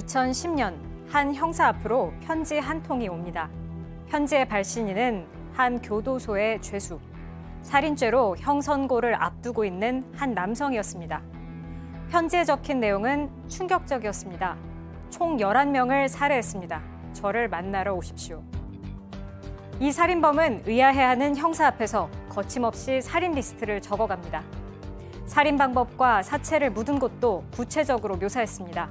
2010년 한 형사 앞으로 편지 한 통이 옵니다. 편지의 발신인은 한 교도소의 죄수, 살인죄로 형선고를 앞두고 있는 한 남성이었습니다. 편지에 적힌 내용은 충격적이었습니다. 총 11명을 살해했습니다. 저를 만나러 오십시오. 이 살인범은 의아해하는 형사 앞에서 거침없이 살인 리스트를 적어갑니다. 살인 방법과 사체를 묻은 곳도 구체적으로 묘사했습니다.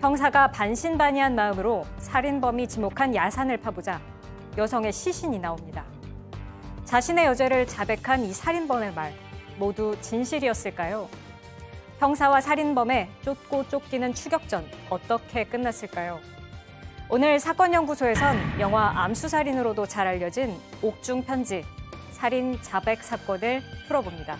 형사가 반신반의한 마음으로 살인범이 지목한 야산을 파보자 여성의 시신이 나옵니다. 자신의 여죄를 자백한 이 살인범의 말 모두 진실이었을까요? 형사와 살인범의 쫓고 쫓기는 추격전 어떻게 끝났을까요? 오늘 사건 연구소에선 영화 암수살인으로도 잘 알려진 옥중 편지 살인 자백 사건을 풀어봅니다.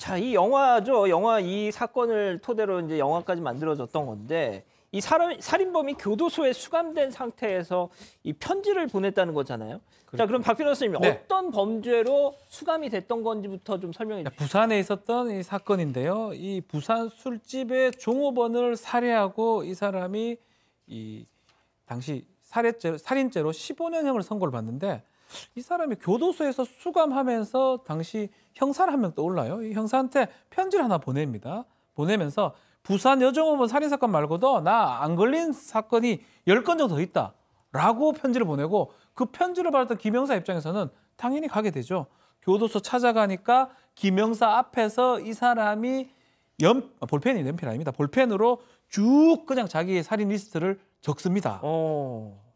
자, 이 영화죠. 영화 이 사건을 토대로 이제 영화까지 만들어졌던 건데 이 사람, 살인범이 교도소에 수감된 상태에서 이 편지를 보냈다는 거잖아요. 그렇군요. 자, 그렇죠. 그럼 박변호생님 네. 어떤 범죄로 수감이 됐던 건지부터 좀 설명해 그러니까 주세요. 부산에 있었던 이 사건인데요. 이 부산 술집의 종업원을 살해하고 이 사람이 이 당시 살해죄, 살인죄로 15년형을 선고를 받는데 이 사람이 교도소에서 수감하면서 당시 형사를 한명 떠올라요. 이 형사한테 편지를 하나 보냅니다. 보내면서 부산 여정호원 살인사건 말고도 나 안 걸린 사건이 1 0건 정도 더 있다. 라고 편지를 보내고 그 편지를 받았던 김영사 입장에서는 당연히 가게 되죠. 교도소 찾아가니까 김영사 앞에서 이 사람이 연, 아, 볼펜이 연필 아닙니다. 볼펜으로 쭉 그냥 자기 살인 리스트를 적습니다. 오. 어.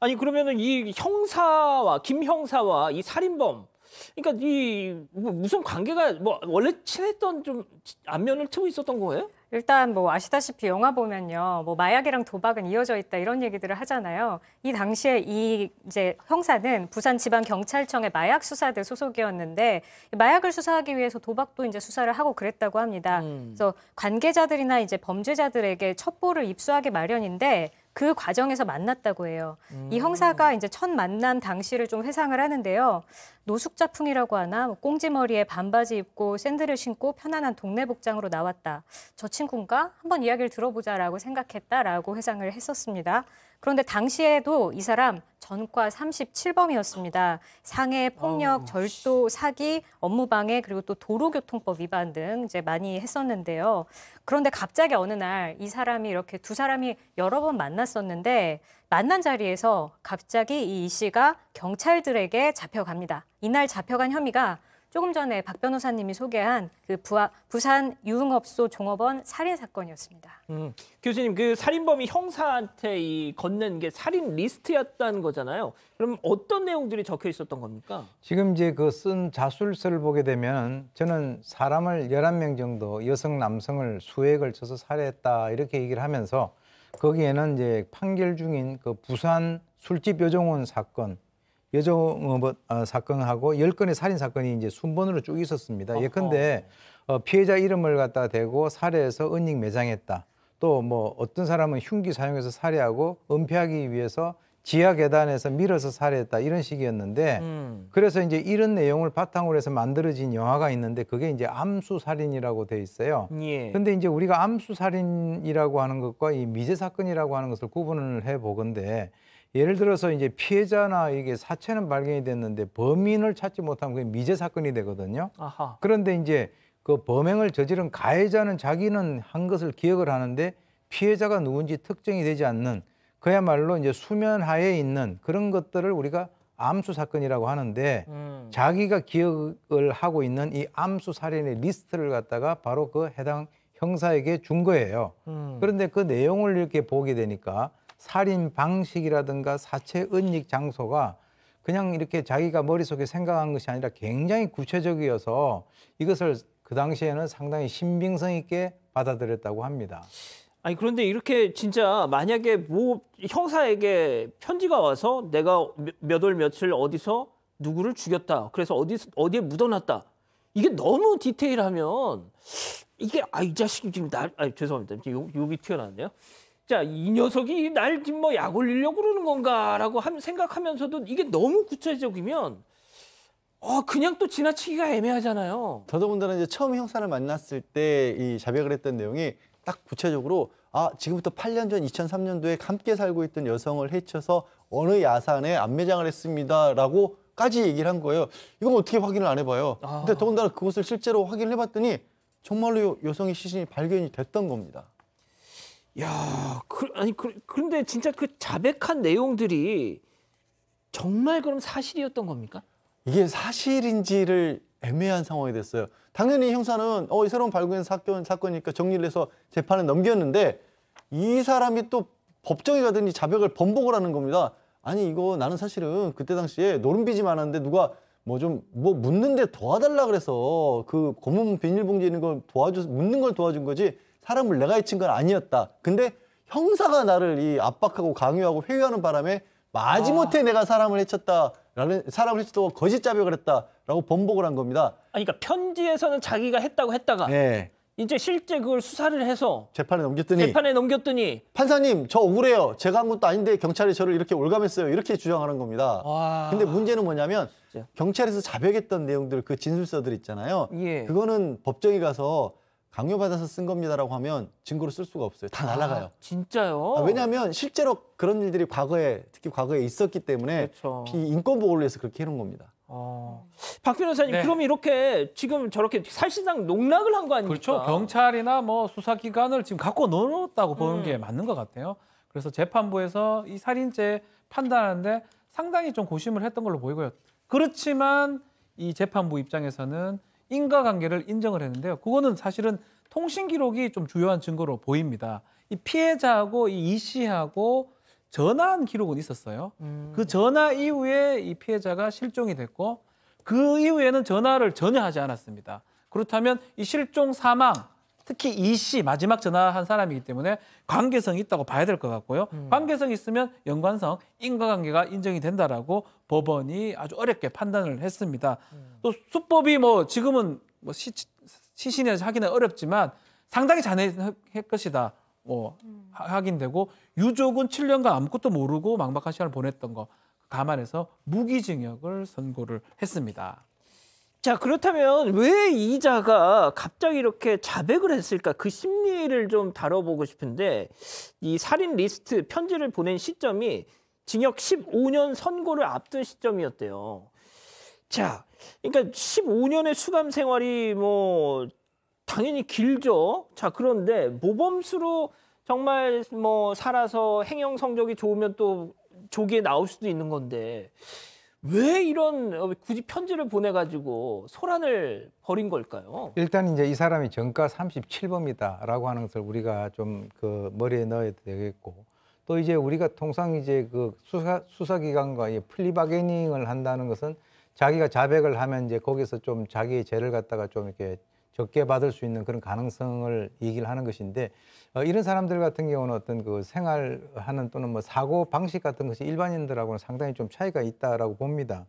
아니 그러면은 이 형사와 김 형사와 이 살인범 그러니까 이 뭐 무슨 관계가 뭐 원래 친했던 좀 안면을 트고 있었던 거예요? 일단 뭐 아시다시피 영화 보면요. 뭐 마약이랑 도박은 이어져 있다 이런 얘기들을 하잖아요. 이 당시에 이 이제 형사는 부산 지방 경찰청의 마약 수사대 소속이었는데 마약을 수사하기 위해서 도박도 이제 수사를 하고 그랬다고 합니다. 음. 그래서 관계자들이나 이제 범죄자들에게 첩보를 입수하기 마련인데 그 과정에서 만났다고 해요. 음. 이 형사가 이제 첫 만남 당시를 좀 회상을 하는데요. 노숙자풍이라고 하나 뭐 꽁지머리에 반바지 입고 샌들을 신고 편안한 동네 복장으로 나왔다. 저 친구인가? 한번 이야기를 들어보자라고 생각했다라고 회상을 했었습니다. 그런데 당시에도 이 사람 전과 37범이었습니다. 상해, 폭력, 아, 절도, 사기, 업무방해 그리고 또 도로교통법 위반 등 이제 많이 했었는데요. 그런데 갑자기 어느 날 이 사람이 이렇게 두 사람이 여러 번 만났었는데 만난 자리에서 갑자기 이 씨가 경찰들에게 잡혀갑니다. 이날 잡혀간 혐의가 조금 전에 박 변호사님이 소개한 그 부하, 부산 유흥업소 종업원 살인 사건이었습니다. 음, 교수님 그 살인범이 형사한테 이 건넨 게 살인 리스트였다는 거잖아요. 그럼 어떤 내용들이 적혀 있었던 겁니까? 지금 이제 그 쓴 자술서를 보게 되면 저는 사람을 열한 명 정도 여성 남성을 수에 걸쳐서 살해했다 이렇게 얘기를 하면서 거기에는 이제 판결 중인 그 부산 술집 요정원 사건 여정업 어, 뭐, 아, 사건하고 열건의 살인 사건이 이제 순번으로 쭉 있었습니다. 어허. 예컨대 어, 피해자 이름을 갖다 대고 살해해서 은닉 매장했다. 또 뭐 어떤 사람은 흉기 사용해서 살해하고 은폐하기 위해서 지하 계단에서 밀어서 살해했다 이런 식이었는데 음. 그래서 이제 이런 내용을 바탕으로 해서 만들어진 영화가 있는데 그게 이제 암수 살인이라고 돼 있어요. 예. 근데 이제 우리가 암수 살인이라고 하는 것과 이 미제 사건이라고 하는 것을 구분을 해 보건데 예를 들어서 이제 피해자나 이게 사체는 발견이 됐는데 범인을 찾지 못하면 그게 미제 사건이 되거든요. 아하. 그런데 이제 그 범행을 저지른 가해자는 자기는 한 것을 기억을 하는데 피해자가 누군지 특정이 되지 않는 그야말로 이제 수면 하에 있는 그런 것들을 우리가 암수 사건이라고 하는데 음. 자기가 기억을 하고 있는 이 암수 살인의 리스트를 갖다가 바로 그 해당 형사에게 준 거예요. 음. 그런데 그 내용을 이렇게 보게 되니까 살인 방식이라든가 사체 은닉 장소가 그냥 이렇게 자기가 머릿속에 생각한 것이 아니라 굉장히 구체적이어서 이것을 그 당시에는 상당히 신빙성 있게 받아들였다고 합니다. 아니 그런데 이렇게 진짜 만약에 뭐 형사에게 편지가 와서 내가 몇월 며칠 어디서 누구를 죽였다. 그래서 어디 어디에 묻어놨다. 이게 너무 디테일하면 이게 아 이 자식이 지금 나아 죄송합니다. 지금 욕, 욕 튀어나왔네요. 자, 이 녀석이 날 지금 뭐약 올리려고 그러는 건가라고 생각하면서도 이게 너무 구체적이면 어, 그냥 또 지나치기가 애매하잖아요. 더더군다나 이제 처음 형사를 만났을 때 이 자백을 했던 내용이 딱 구체적으로 아 지금부터 8년 전 2003년도에 함께 살고 있던 여성을 해쳐서 어느 야산에 안매장을 했습니다라고 까지 얘기를 한 거예요. 이건 어떻게 확인을 안 해봐요. 아... 근데 더군다나 그것을 실제로 확인을 해봤더니 정말로 여성의 시신이 발견이 됐던 겁니다. 야, 그, 아니 그, 런데 진짜 그 자백한 내용들이 정말 그럼 사실이었던 겁니까? 이게 사실인지를 애매한 상황이 됐어요. 당연히 형사는 어, 이 새로운 발견 사건 사건이니까 정리를 해서 재판에 넘겼는데 이 사람이 또 법정에 가더니 자백을 번복을 하는 겁니다. 아니 이거 나는 사실은 그때 당시에 노름빚이 많았는데 누가 뭐 좀뭐 뭐 묻는데 도와달라 그래서 그 검은 비닐봉지 있는 걸 도와줘 묻는 걸 도와준 거지 사람을 내가 해친 건 아니었다. 근데 형사가 나를 이 압박하고 강요하고 회유하는 바람에 마지못해 아. 내가 사람을 해쳤다라는 사람을 해쳤다고 거짓 자백을 했다라고 번복을 한 겁니다. 아니, 그러니까 편지에서는 자기가 했다고 했다가 네. 이제 실제 그걸 수사를 해서 재판에 넘겼더니 재판에 넘겼더니 판사님 저 억울해요. 제가 한 것도 아닌데 경찰이 저를 이렇게 올감했어요. 이렇게 주장하는 겁니다. 와. 근데 문제는 뭐냐면 진짜. 경찰에서 자백했던 내용들 그 진술서들 있잖아요. 예. 그거는 법정에 가서 강요받아서 쓴 겁니다라고 하면 증거로 쓸 수가 없어요. 다 아, 날아가요. 아, 진짜요? 아, 왜냐하면 실제로 그런 일들이 과거에 특히 과거에 있었기 때문에 그렇죠. 인권 보호를 위해서 그렇게 해놓은 겁니다. 어. 박 변호사님, 네. 그럼 이렇게 지금 저렇게 사실상 농락을 한 거 아닙니까? 그렇죠. 경찰이나 뭐 수사기관을 지금 갖고 놓았다고 보는 음. 게 맞는 것 같아요. 그래서 재판부에서 이 살인죄 판단하는데 상당히 좀 고심을 했던 걸로 보이고요. 그렇지만 이 재판부 입장에서는 인과관계를 인정을 했는데요. 그거는 사실은 통신 기록이 좀 주요한 증거로 보입니다. 이 피해자하고 이이 씨하고 전화한 기록은 있었어요. 음. 그 전화 이후에 이 피해자가 실종이 됐고 그 이후에는 전화를 전혀 하지 않았습니다. 그렇다면 이 실종 사망 특히 이 씨 마지막 전화한 사람이기 때문에 관계성이 있다고 봐야 될 것 같고요. 음. 관계성이 있으면 연관성, 인과관계가 인정이 된다라고 법원이 아주 어렵게 판단을 했습니다. 음. 또 수법이 뭐 지금은 뭐 시, 시신에 서 확인은 어렵지만 상당히 잔해할 것이다. 뭐 음. 확인되고 유족은 7년간 아무것도 모르고 막막한 시간을 보냈던 거 그 감안해서 무기징역을 선고를 했습니다. 자 그렇다면 왜 이자가 갑자기 이렇게 자백을 했을까 그 심리를 좀 다뤄보고 싶은데 이 살인 리스트 편지를 보낸 시점이 징역 15년 선고를 앞둔 시점이었대요. 자, 그러니까 15년의 수감 생활이 뭐 당연히 길죠. 자, 그런데 모범수로 정말 뭐 살아서 행영 성적이 좋으면 또 조기에 나올 수도 있는 건데 왜 이런 어, 굳이 편지를 보내가지고 소란을 벌인 걸까요? 일단 이제 이 사람이 정가 37범이다라고 하는 것을 우리가 좀 그 머리에 넣어야 되겠고 또 이제 우리가 통상 이제 그 수사 수사기관과 플리바게닝을 한다는 것은 자기가 자백을 하면 이제 거기서 좀 자기의 죄를 갖다가 좀 이렇게 적게 받을 수 있는 그런 가능성을 얘기를 하는 것인데 어, 이런 사람들 같은 경우는 어떤 그 생활하는 또는 뭐 사고 방식 같은 것이 일반인들하고는 상당히 좀 차이가 있다라고 봅니다.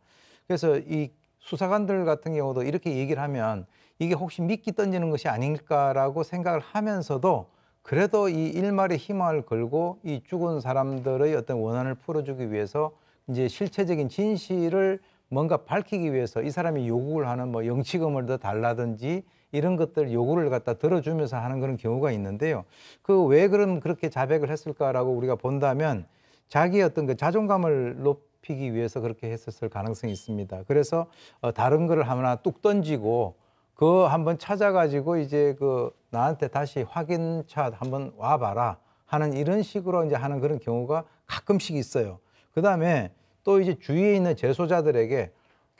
그래서 이 수사관들 같은 경우도 이렇게 얘기를 하면 이게 혹시 미끼 던지는 것이 아닐까라고 생각을 하면서도 그래도 이 일말의 희망을 걸고 이 죽은 사람들의 어떤 원한을 풀어주기 위해서 이제 실체적인 진실을 뭔가 밝히기 위해서 이 사람이 요구를 하는 뭐 영치금을 더 달라든지 이런 것들 요구를 갖다 들어주면서 하는 그런 경우가 있는데요. 그 왜 그런 그렇게 자백을 했을까라고 우리가 본다면 자기 어떤 그 자존감을 높이기 위해서 그렇게 했었을 가능성이 있습니다. 그래서 어, 다른 거를 하나 뚝 던지고 그 한번 찾아가지고 이제 그 나한테 다시 확인차 한번 와봐라 하는 이런 식으로 이제 하는 그런 경우가 가끔씩 있어요. 그 다음에 또 이제 주위에 있는 재소자들에게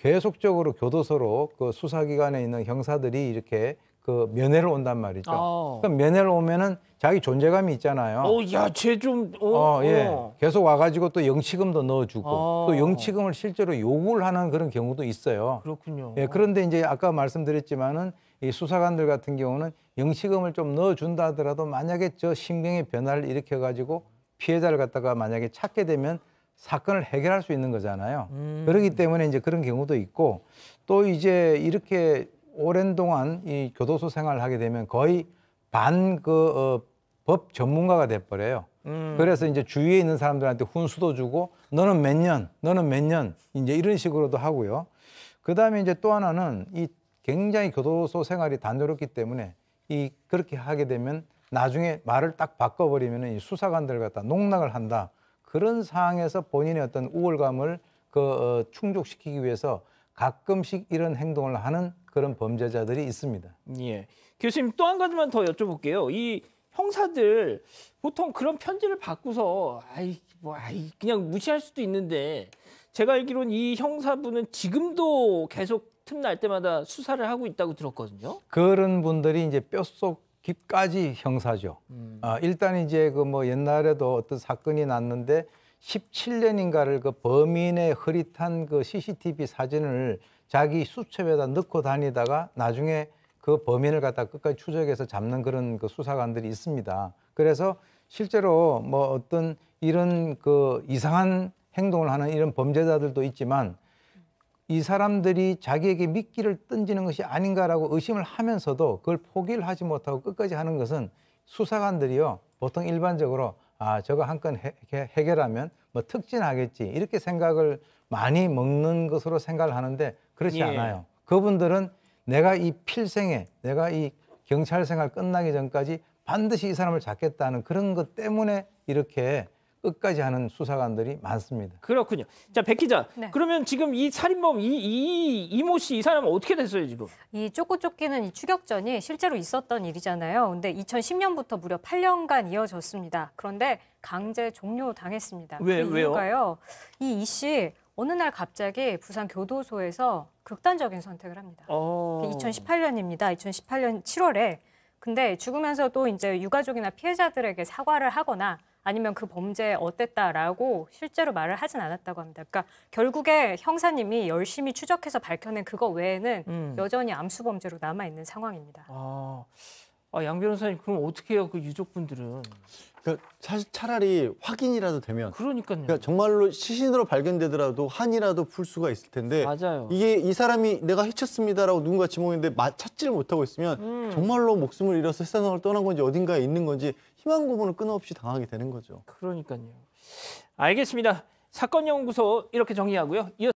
계속적으로 교도소로 그 수사기관에 있는 형사들이 이렇게 그 면회를 온단 말이죠. 그 면회를 오면은 자기 존재감이 있잖아요. 어, 야, 쟤좀 어, 어, 어, 예. 어. 계속 와가지고 또 영치금도 넣어주고 아. 또 영치금을 실제로 요구를 하는 그런 경우도 있어요. 그렇군요. 예, 그런데 이제 아까 말씀드렸지만은 이 수사관들 같은 경우는 영치금을 좀 넣어준다 하더라도 만약에 저 신경의 변화를 일으켜가지고 피해자를 갖다가 만약에 찾게 되면 사건을 해결할 수 있는 거잖아요. 음. 그렇기 때문에 이제 그런 경우도 있고 또 이제 이렇게 오랜 동안 이 교도소 생활을 하게 되면 거의 반 그법 어, 전문가가 돼버려요. 음. 그래서 이제 주위에 있는 사람들한테 훈수도 주고 너는 몇 년, 너는 몇 년 이제 이런 식으로도 하고요. 그 다음에 이제 또 하나는 이 굉장히 교도소 생활이 단조롭기 때문에 이 그렇게 하게 되면 나중에 말을 딱 바꿔버리면 이 수사관들 갖다 농락을 한다. 그런 상황에서 본인의 어떤 우월감을 그 어, 충족시키기 위해서 가끔씩 이런 행동을 하는 그런 범죄자들이 있습니다. 예. 교수님 또 한 가지만 더 여쭤볼게요. 이 형사들 보통 그런 편지를 받고서 아이 뭐 아이 그냥 무시할 수도 있는데 제가 알기로는 이 형사분은 지금도 계속 틈날 때마다 수사를 하고 있다고 들었거든요. 그런 분들이 이제 뼛속 깊까지 형사죠. 음. 아, 일단 이제 그 뭐 옛날에도 어떤 사건이 났는데 17년인가를 그 범인의 흐릿한 그 CCTV 사진을 자기 수첩에다 넣고 다니다가 나중에 그 범인을 갖다 끝까지 추적해서 잡는 그런 그 수사관들이 있습니다. 그래서 실제로 뭐 어떤 이런 그 이상한 행동을 하는 이런 범죄자들도 있지만 이 사람들이 자기에게 미끼를 던지는 것이 아닌가라고 의심을 하면서도 그걸 포기를 하지 못하고 끝까지 하는 것은 수사관들이요 보통 일반적으로 아 저거 한 건 해결하면 뭐 특진하겠지 이렇게 생각을 많이 먹는 것으로 생각을 하는데 그렇지 예. 않아요. 그분들은 내가 이 필생에 내가 이 경찰 생활 끝나기 전까지 반드시 이 사람을 잡겠다는 그런 것 때문에 이렇게 끝까지 하는 수사관들이 많습니다. 그렇군요. 자, 백 기자. 네. 그러면 지금 이 살인범 이이모 씨이 사람은 어떻게 됐어요, 지금? 이 쪼꼬 쫓기는 이 추격전이 실제로 있었던 일이잖아요. 근데 2010년부터 무려 8년간 이어졌습니다. 그런데 강제 종료당했습니다. 왜그 왜요? 이 이 씨 어느 날 갑자기 부산 교도소에서 극단적인 선택을 합니다. 어... 2018년입니다. 2018년 7월에 근데 죽으면서 또 이제 유가족이나 피해자들에게 사과를 하거나 아니면 그 범죄 어땠다라고 실제로 말을 하진 않았다고 합니다. 그러니까 결국에 형사님이 열심히 추적해서 밝혀낸 그거 외에는 음. 여전히 암수 범죄로 남아 있는 상황입니다. 아, 아, 양 변호사님 그럼 어떻게 해요? 그 유족분들은? 그러니까 사실 차라리 확인이라도 되면 그러니까요. 그러니까 정말로 시신으로 발견되더라도 한이라도 풀 수가 있을 텐데 맞아요. 이게 이 사람이 내가 해쳤습니다라고 누군가 지목했는데 찾지를 못하고 있으면 음. 정말로 목숨을 잃어서 세상을 떠난 건지 어딘가에 있는 건지 희망 고문을 끊임없이 당하게 되는 거죠. 그러니까요. 알겠습니다. 사건 연구소 이렇게 정리하고요.